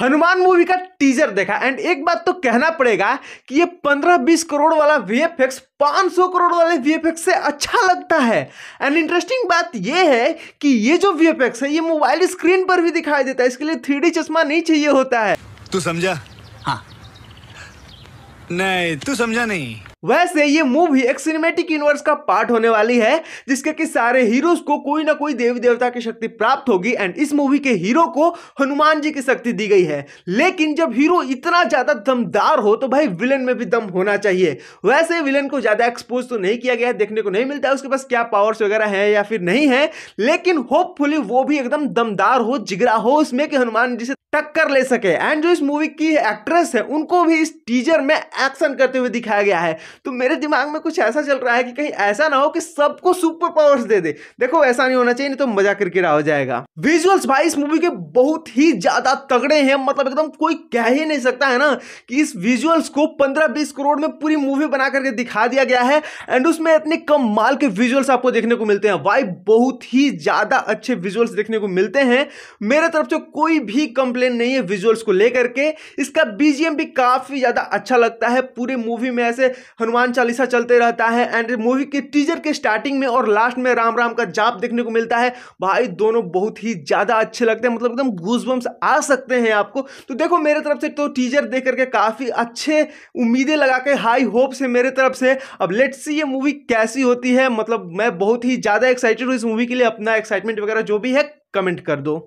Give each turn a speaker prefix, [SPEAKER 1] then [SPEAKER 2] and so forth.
[SPEAKER 1] Hanuman movie का teaser देखा and एक बात तो कहना पड़ेगा कि ये 15-20 करोड़ वाला वी एफ एक्स पाँच करोड़ वाले वी एफ एक्स से अच्छा लगता है एंड इंटरेस्टिंग बात ये है कि ये जो वी एफ एक्स है ये मोबाइल स्क्रीन पर भी दिखाई देता है इसके लिए थ्री चश्मा नहीं चाहिए होता है
[SPEAKER 2] तू समझा हाँ नहीं तू समझा नहीं
[SPEAKER 1] वैसे ये मूवी एक सिनेमेटिक यूनिवर्स का पार्ट होने वाली है जिसके कि सारे हीरोज को कोई ना कोई देवी देवता की शक्ति प्राप्त होगी एंड इस मूवी के हीरो को हनुमान जी की शक्ति दी गई है लेकिन जब हीरो इतना ज्यादा दमदार हो तो भाई विलन में भी दम होना चाहिए वैसे विलन को ज्यादा एक्सपोज तो नहीं किया गया देखने को नहीं मिलता है उसके पास क्या पावर्स वगैरह है या फिर नहीं है लेकिन होपफुली वो भी एकदम दमदार हो जिगरा हो उसमें कि हनुमान जी से टक्कर ले सके एंड जो इस मूवी की एक्ट्रेस है उनको भी इस टीजर में एक्शन करते हुए दिखाया गया है तो मेरे दिमाग में कुछ ऐसा चल रहा है कि कहीं ऐसा ना हो कि सबको सुपर पावर्स दे दे देखो ऐसा नहीं होना चाहिए नहीं तो मजा करके हो जाएगा विजुअल्स भाई इस मूवी के बहुत ही ज्यादा तगड़े हैं मतलब एकदम कोई कह ही नहीं सकता है ना कि इस विजुअल्स को पंद्रह बीस करोड़ में पूरी मूवी बना करके दिखा दिया गया है एंड उसमें इतने कम माल के विजुअल्स आपको देखने को मिलते हैं भाई बहुत ही ज्यादा अच्छे विजुअल्स देखने को मिलते हैं मेरे तरफ से कोई भी कंप्लेन कंप्लेन नहीं है विजुअल्स को लेकर के इसका बीजीएम भी काफ़ी ज़्यादा अच्छा लगता है पूरे मूवी में ऐसे हनुमान चालीसा चलते रहता है एंड मूवी के टीजर के स्टार्टिंग में और लास्ट में राम राम का जाप देखने को मिलता है भाई दोनों बहुत ही ज़्यादा अच्छे लगते हैं मतलब एकदम गूजबम्स आ सकते हैं आपको तो देखो मेरे तरफ से तो टीजर देख करके काफ़ी अच्छे उम्मीदें लगा के हाई होप से मेरे तरफ से अब लेट्स सी ये मूवी कैसी होती है मतलब मैं बहुत ही ज़्यादा एक्साइटेड हूँ इस मूवी के लिए अपना एक्साइटमेंट वगैरह जो भी है कमेंट कर दो